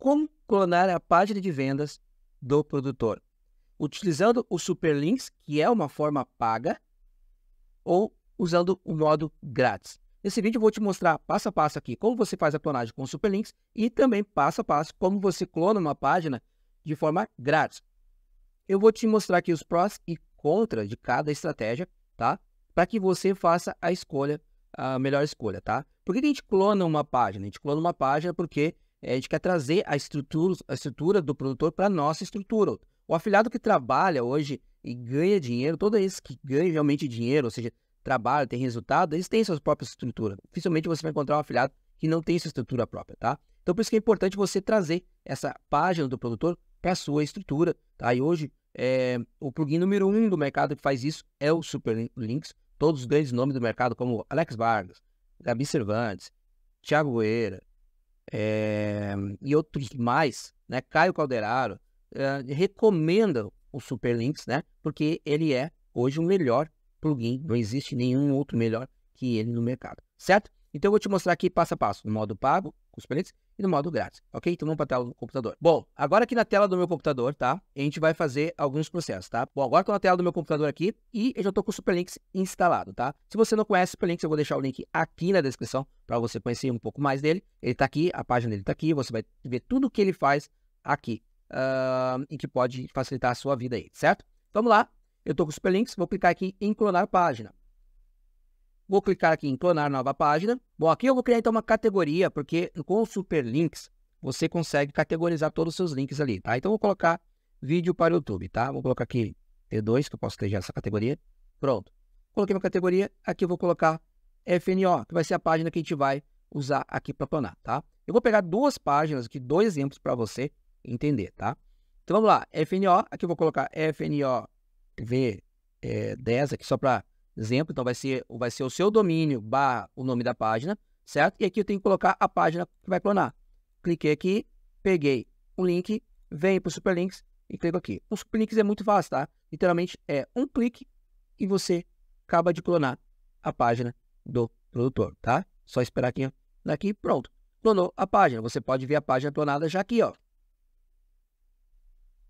como clonar a página de vendas do produtor, utilizando o Superlinks, que é uma forma paga, ou usando o modo grátis. Nesse vídeo eu vou te mostrar passo a passo aqui como você faz a clonagem com Superlinks e também passo a passo como você clona uma página de forma grátis. Eu vou te mostrar aqui os prós e contras de cada estratégia, tá? Para que você faça a escolha, a melhor escolha, tá? Por que a gente clona uma página? A gente clona uma página porque é, a gente quer trazer a estrutura, a estrutura do produtor para a nossa estrutura. O afiliado que trabalha hoje e ganha dinheiro, todos esses que ganham realmente dinheiro, ou seja, trabalha, tem resultado, eles têm suas próprias estruturas. Dificilmente você vai encontrar um afiliado que não tem sua estrutura própria, tá? Então, por isso que é importante você trazer essa página do produtor para a sua estrutura, tá? E hoje, é, o plugin número um do mercado que faz isso é o Superlinks. Todos os grandes nomes do mercado, como Alex Vargas, Gabi Cervantes, Thiago Goeira, é, e outros mais, né? Caio Calderaro, é, o Superlinks, né? Porque ele é hoje o melhor plugin, não existe nenhum outro melhor que ele no mercado, certo? Então eu vou te mostrar aqui passo a passo, no modo pago, com os Superlinks, e no modo grátis, ok? Então vamos para a tela do computador. Bom, agora aqui na tela do meu computador, tá? A gente vai fazer alguns processos, tá? Bom, agora estou na tela do meu computador aqui e eu já estou com o Superlinks instalado, tá? Se você não conhece o Superlinks, eu vou deixar o link aqui na descrição para você conhecer um pouco mais dele. Ele está aqui, a página dele está aqui, você vai ver tudo o que ele faz aqui uh, e que pode facilitar a sua vida aí, certo? Vamos lá, eu estou com o Superlinks, vou clicar aqui em clonar página. Vou clicar aqui em clonar nova página. Bom, aqui eu vou criar então uma categoria, porque com o links você consegue categorizar todos os seus links ali, tá? Então vou colocar vídeo para o YouTube, tá? Vou colocar aqui T2, que eu posso já essa categoria. Pronto. Coloquei uma categoria, aqui eu vou colocar FNO, que vai ser a página que a gente vai usar aqui para planar, tá? Eu vou pegar duas páginas aqui, dois exemplos para você entender, tá? Então vamos lá, FNO, aqui eu vou colocar FNO V10 é, eh, aqui só para exemplo, então vai ser, vai ser o seu domínio barra o nome da página, certo? E aqui eu tenho que colocar a página que vai clonar. Cliquei aqui, peguei o link, venho para o Superlinks e clico aqui. Os Superlinks é muito fácil, tá? Literalmente é um clique e você acaba de clonar a página do produtor, tá? Só esperar aqui, daqui, pronto. Clonou a página. Você pode ver a página clonada já aqui, ó.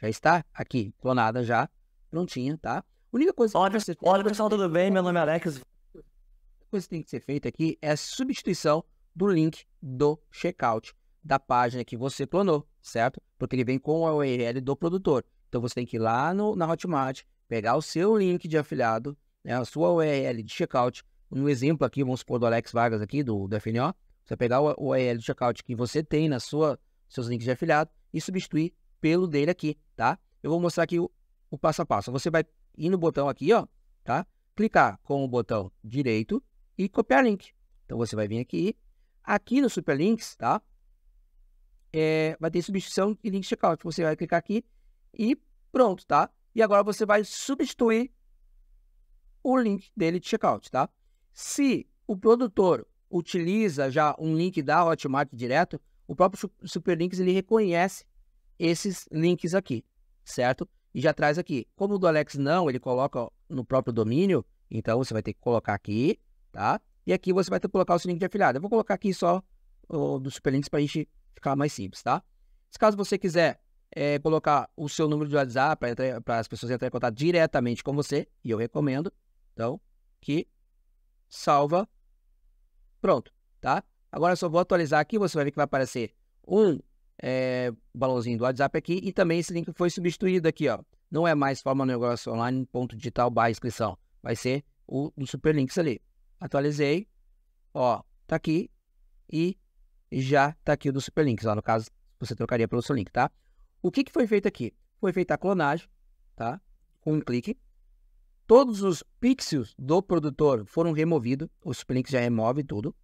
Já está aqui, clonada já, prontinha, tá? A única coisa olha, que olha, pessoal, é tudo bem? Meu nome é Alex. A coisa que tem que ser feita aqui é a substituição do link do checkout da página que você clonou, certo? Porque ele vem com a URL do produtor. Então você tem que ir lá no, na Hotmart, pegar o seu link de afiliado, né, a sua URL de checkout. No exemplo aqui, vamos supor do Alex Vargas aqui, do, do FNO, você pegar o URL de checkout que você tem na sua seus links de afiliado e substituir pelo dele aqui, tá? Eu vou mostrar aqui o, o passo a passo. Você vai ir no botão aqui, ó, tá? Clicar com o botão direito e copiar link. Então você vai vir aqui, aqui no Superlinks, tá? É, vai ter substituição e link checkout. Você vai clicar aqui e pronto, tá? E agora você vai substituir o link dele de checkout, tá? Se o produtor utiliza já um link da Hotmart direto, o próprio Superlinks ele reconhece esses links aqui, certo? e já traz aqui. Como o do Alex não, ele coloca no próprio domínio, então você vai ter que colocar aqui, tá? E aqui você vai ter que colocar o seu link de afiliado. Eu vou colocar aqui só o do Superlinks para a gente ficar mais simples, tá? Se caso você quiser é, colocar o seu número de WhatsApp para as pessoas entrarem em contato diretamente com você, e eu recomendo, então, que salva. Pronto, tá? Agora eu só vou atualizar aqui, você vai ver que vai aparecer um é, balãozinho do WhatsApp aqui e também esse link foi substituído aqui, ó. Não é mais forma negócio online ponto digital barra inscrição. Vai ser o, o super links ali. Atualizei, ó, tá aqui e já tá aqui o do super links. Ó, no caso, você trocaria pelo seu link, tá? O que, que foi feito aqui? Foi feita a clonagem, tá? Com um clique. Todos os pixels do produtor foram removidos. O Superlinks já remove tudo,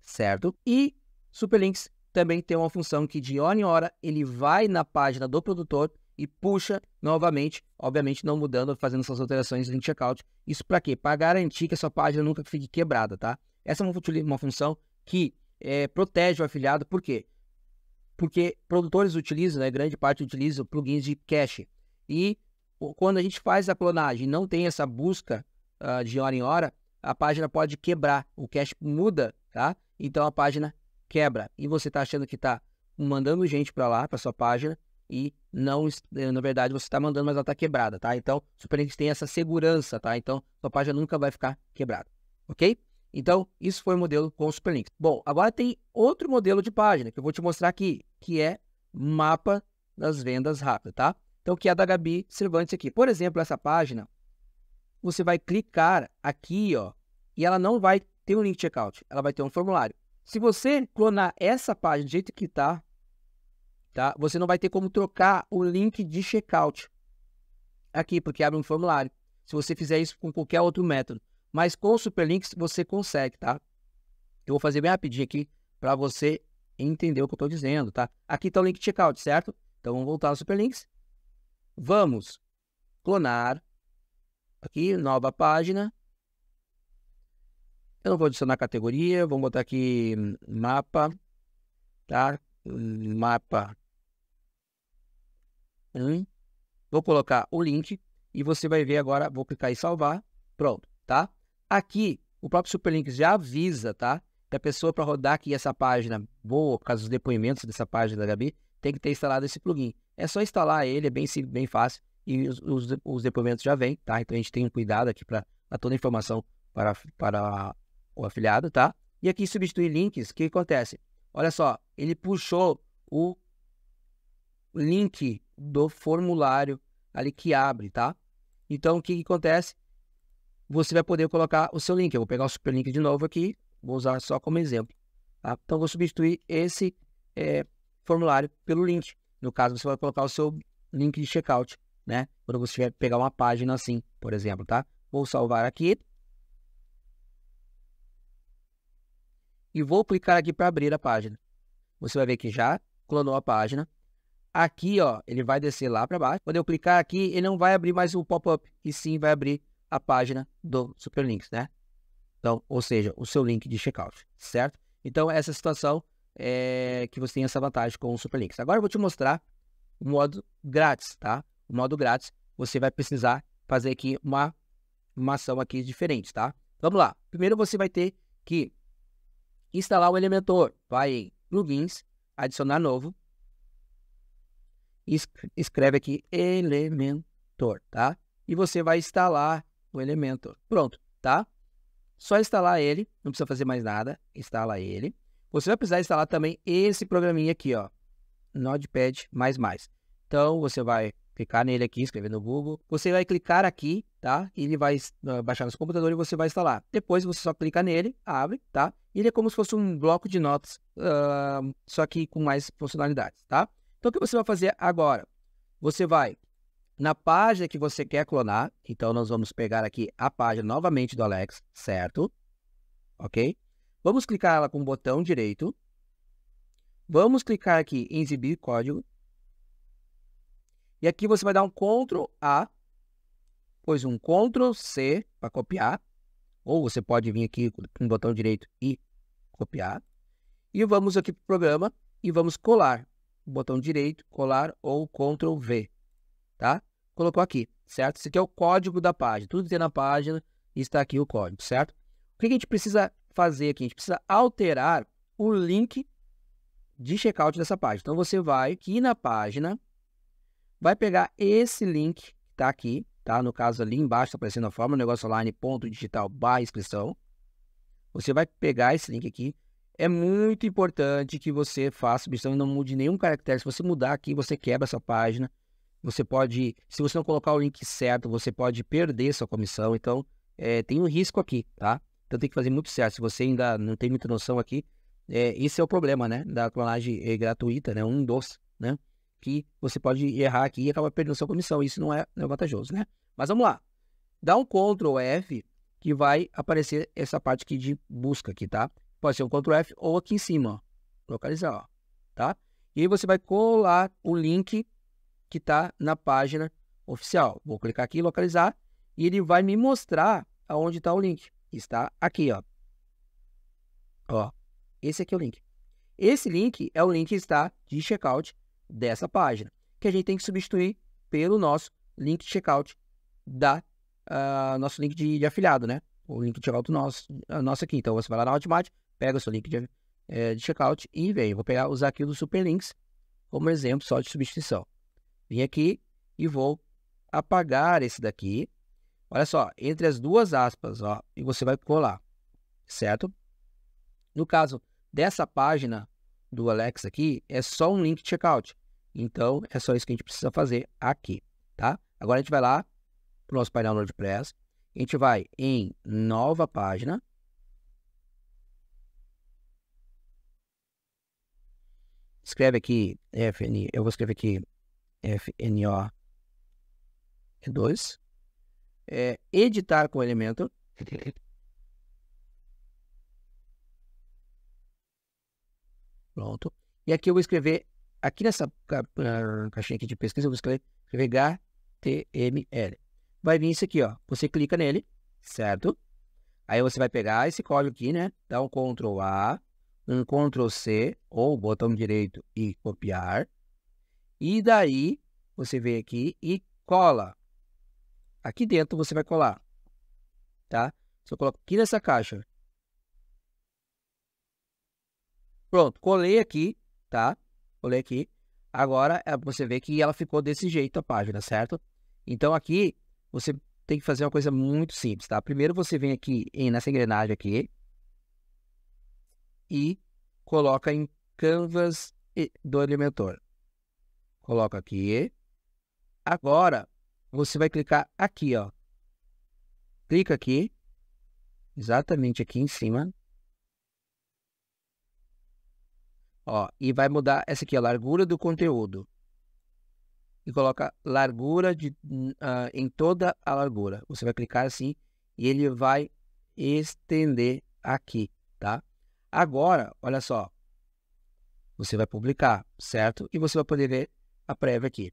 certo? E Superlinks também tem uma função que de hora em hora ele vai na página do produtor e puxa novamente, obviamente não mudando, fazendo essas alterações em checkout. Isso para quê? Para garantir que a sua página nunca fique quebrada, tá? Essa é uma função que é, protege o afiliado, por quê? Porque produtores utilizam, né, grande parte utiliza plugins de cache. E quando a gente faz a clonagem não tem essa busca uh, de hora em hora, a página pode quebrar, o cache muda, tá? Então a página quebra e você está achando que está mandando gente para lá, para sua página, e não, eh, na verdade, você está mandando, mas ela está quebrada, tá? Então, superlink tem essa segurança, tá? Então, sua página nunca vai ficar quebrada, ok? Então, isso foi o modelo com Superlinks. Bom, agora tem outro modelo de página que eu vou te mostrar aqui, que é mapa das vendas rápido, tá? Então, que é a da Gabi Cervantes aqui. Por exemplo, essa página, você vai clicar aqui, ó, e ela não vai ter um link checkout, ela vai ter um formulário. Se você clonar essa página do jeito que está, tá? Você não vai ter como trocar o link de checkout aqui, porque abre um formulário. Se você fizer isso com qualquer outro método, mas com o Superlinks você consegue, tá? Eu vou fazer bem rapidinho aqui para você entender o que eu estou dizendo, tá? Aqui está o link de checkout, certo? Então vamos voltar ao Superlinks. Vamos clonar aqui, nova página. Eu não vou adicionar categoria, vamos botar aqui mapa, tá? Mapa 1. Hum? Vou colocar o link e você vai ver agora, vou clicar em salvar, pronto, tá? Aqui, o próprio Superlink já avisa, tá? Que a pessoa para rodar aqui essa página boa, por causa dos depoimentos dessa página da Gabi, tem que ter instalado esse plugin. É só instalar ele, é bem bem fácil e os, os, os depoimentos já vêm, tá? Então a gente tem um cuidado aqui para toda a informação para, para o afiliado, tá? E aqui substituir links, o que acontece? Olha só, ele puxou o link do formulário ali que abre, tá? Então, o que, que acontece? Você vai poder colocar o seu link. Eu vou pegar o superlink de novo aqui, vou usar só como exemplo. Tá? Então, vou substituir esse é, formulário pelo link. No caso, você vai colocar o seu link de checkout, né? Quando você vai pegar uma página assim, por exemplo, tá? Vou salvar aqui e vou clicar aqui para abrir a página. Você vai ver que já clonou a página. Aqui, ó, ele vai descer lá para baixo. Quando eu clicar aqui, ele não vai abrir mais o pop-up, e sim vai abrir a página do Superlinks, né? Então, ou seja, o seu link de checkout, certo? Então, essa situação é que você tem essa vantagem com o Superlinks. Agora eu vou te mostrar o modo grátis, tá? O modo grátis, você vai precisar fazer aqui uma, uma ação aqui diferente, tá? Vamos lá. Primeiro você vai ter que instalar o Elementor, vai em plugins, adicionar novo. Escreve aqui Elementor, tá? E você vai instalar o Elementor. Pronto, tá? Só instalar ele, não precisa fazer mais nada. Instala ele. Você vai precisar instalar também esse programinha aqui, ó. Notepad++. Então, você vai clicar nele aqui, escrever no Google. Você vai clicar aqui, tá? ele vai ah, baixar no seu computador e você vai instalar. Depois você só clica nele, abre, tá? ele é como se fosse um bloco de notas, uh, só que com mais funcionalidades, tá? Então, o que você vai fazer agora? Você vai na página que você quer clonar. Então, nós vamos pegar aqui a página novamente do Alex, certo? Ok? Vamos clicar ela com o botão direito. Vamos clicar aqui em exibir código, e aqui você vai dar um Ctrl A, pois um Ctrl C para copiar, ou você pode vir aqui com o botão direito e copiar. E vamos aqui para o programa e vamos colar. Botão direito, colar ou Ctrl V, tá? Colocou aqui, certo? Esse aqui é o código da página. Tudo que tem na página está aqui o código, certo? O que a gente precisa fazer aqui? A gente precisa alterar o link de checkout dessa página. Então, você vai aqui na página, vai pegar esse link que está aqui, tá? No caso ali embaixo, está aparecendo a forma, negocioonline.digital barra inscrição. Você vai pegar esse link aqui. É muito importante que você faça submissão e não mude nenhum caractere. Se você mudar aqui, você quebra essa página. Você pode, se você não colocar o link certo, você pode perder sua comissão. Então, é, tem um risco aqui, tá? Então tem que fazer muito certo. Se você ainda não tem muita noção aqui, é, esse é o problema, né? Da clonagem é, gratuita, né? Um doce né? que você pode errar aqui e acaba perdendo sua comissão. Isso não é, não é vantajoso, né? Mas vamos lá. Dá um Ctrl F que vai aparecer essa parte aqui de busca aqui, tá? Pode ser um Ctrl F ou aqui em cima, ó. Localizar, ó. Tá? E aí você vai colar o link que tá na página oficial. Vou clicar aqui, localizar, e ele vai me mostrar aonde está o link. Está aqui, ó. Ó, esse aqui é o link. Esse link é o link que está de checkout dessa página, que a gente tem que substituir pelo nosso link de checkout da uh, nosso link de, de, afiliado, né? O link de checkout nosso, ah, nosso aqui. Então você vai lá na Hotmart, pega o seu link de, é, de checkout e vem. vou pegar usar aqui o do Superlinks como exemplo só de substituição. Vim aqui e vou apagar esse daqui. Olha só, entre as duas aspas, ó, e você vai colar, certo? No caso dessa página do Alex aqui, é só um link de checkout. Então, é só isso que a gente precisa fazer aqui, tá? Agora a gente vai lá para o nosso painel WordPress. A gente vai em nova página. Escreve aqui FN, eu vou escrever aqui FNO 2. É, é, editar com elemento. Pronto. E aqui eu vou escrever aqui nessa ah, caixinha aqui de pesquisa, eu vou escrever HTML. Vai vir isso aqui, ó. Você clica nele, certo? Aí você vai pegar esse código aqui, né? Dá um Ctrl A, um Ctrl C, ou botão direito e copiar. E daí, você vem aqui e cola. Aqui dentro você vai colar, tá? Só coloca aqui nessa caixa. Pronto, colei aqui, tá? Vou ler aqui. Agora eh, você vê que ela ficou desse jeito a página, certo? Então aqui você tem que fazer uma coisa muito simples, tá? Primeiro você vem aqui em, nessa engrenagem aqui e coloca em Canvas do Elementor. Coloca aqui. Agora você vai clicar aqui, ó. Clica aqui, exatamente aqui em cima. Ó, e vai mudar essa aqui, a largura do conteúdo. E coloca largura de, uh, em toda a largura. Você vai clicar assim e ele vai estender aqui, tá? Agora, olha só. Você vai publicar, certo? E você vai poder ver a prévia aqui.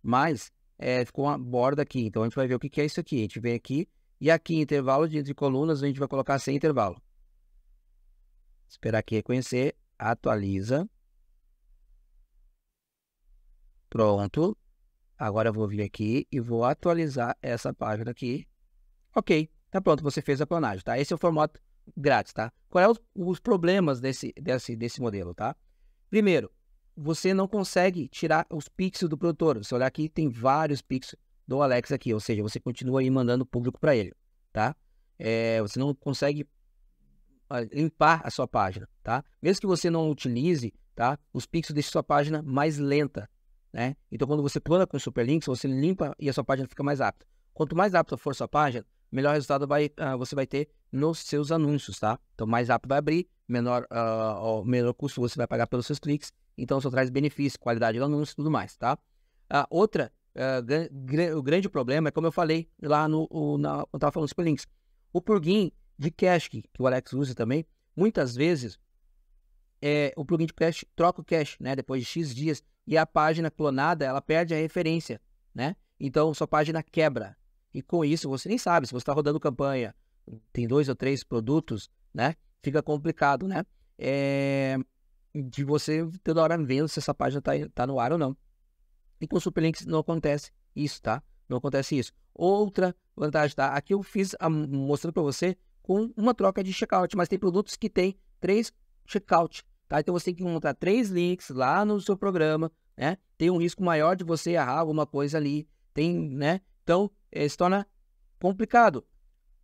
Mas é, ficou uma borda aqui. Então, a gente vai ver o que é isso aqui. A gente vem aqui e aqui, intervalo de entre colunas, a gente vai colocar sem intervalo. Esperar aqui reconhecer atualiza. Pronto. Agora eu vou vir aqui e vou atualizar essa página aqui. Ok, tá pronto, você fez a planagem, tá? Esse é o formato grátis, tá? Qual é os, os problemas desse, desse, desse modelo, tá? Primeiro, você não consegue tirar os pixels do produtor. se olhar aqui, tem vários pixels do Alex aqui, ou seja, você continua aí mandando público para ele, tá? É, você não consegue limpar a sua página, tá? Mesmo que você não utilize, tá? Os pixels deixam sua página mais lenta, né? Então, quando você plana com superlinks, você limpa e a sua página fica mais rápida. Quanto mais rápida for sua página, melhor resultado vai, uh, você vai ter nos seus anúncios, tá? Então, mais rápido vai abrir, menor, uh, menor custo você vai pagar pelos seus cliques. Então, só traz benefício, qualidade do anúncio e tudo mais, tá? Uh, outra, uh, ah, gr gr o grande problema é, como eu falei lá no, o, na, quando eu estava falando dos superlinks, o plugin de cache, que o Alex usa também, muitas vezes é, o plugin de cache troca o cache, né? Depois de X dias. E a página clonada, ela perde a referência, né? Então, sua página quebra. E com isso, você nem sabe se você está rodando campanha, tem dois ou três produtos, né? Fica complicado, né? É... De você toda hora vendo se essa página está tá no ar ou não. E com Superlinks não acontece isso, tá? Não acontece isso. Outra vantagem, tá? Aqui eu fiz a... mostrando para você com uma troca de checkout, mas tem produtos que tem três checkout, tá? Então você tem que montar três links lá no seu programa, né? Tem um risco maior de você errar alguma coisa ali, tem, né? Então, é, se torna complicado.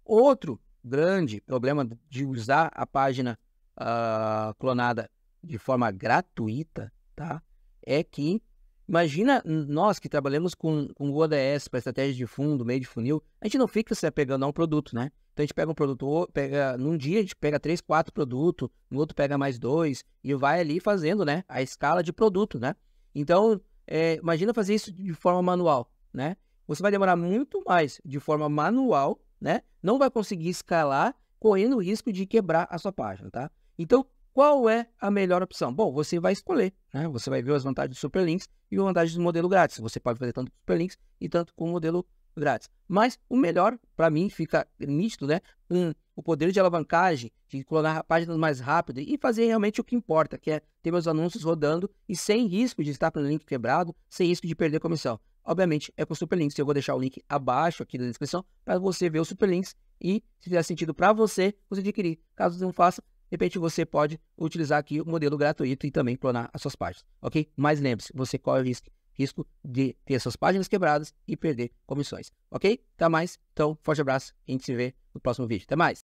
Outro grande problema de usar a página uh, clonada de forma gratuita, tá? É que Imagina nós que trabalhamos com, com o ODS para estratégia de fundo, meio de funil, a gente não fica se apegando a um produto, né? Então a gente pega um produto, pega num dia a gente pega três, quatro produtos, no outro pega mais dois e vai ali fazendo, né, a escala de produto, né? Então é, imagina fazer isso de forma manual, né? Você vai demorar muito mais de forma manual, né? Não vai conseguir escalar, correndo o risco de quebrar a sua página, tá? Então qual é a melhor opção? Bom, você vai escolher, né? Você vai ver as vantagens do Superlinks e as vantagens do modelo grátis. Você pode fazer tanto com Superlinks e tanto com o modelo grátis. Mas o melhor, para mim, fica nítido, né? Um, o poder de alavancagem, de clonar páginas mais rápido e fazer realmente o que importa, que é ter meus anúncios rodando e sem risco de estar com o link quebrado, sem risco de perder comissão. Obviamente, é com superlinks. Eu vou deixar o link abaixo aqui na descrição para você ver os superlinks e, se fizer sentido para você, você adquirir. Caso não faça, de repente você pode utilizar aqui o modelo gratuito e também clonar as suas páginas, ok? Mas lembre-se, você corre o risco risco de ter suas páginas quebradas e perder comissões. Ok? Até mais. Então, forte abraço e a gente se vê no próximo vídeo. Até mais.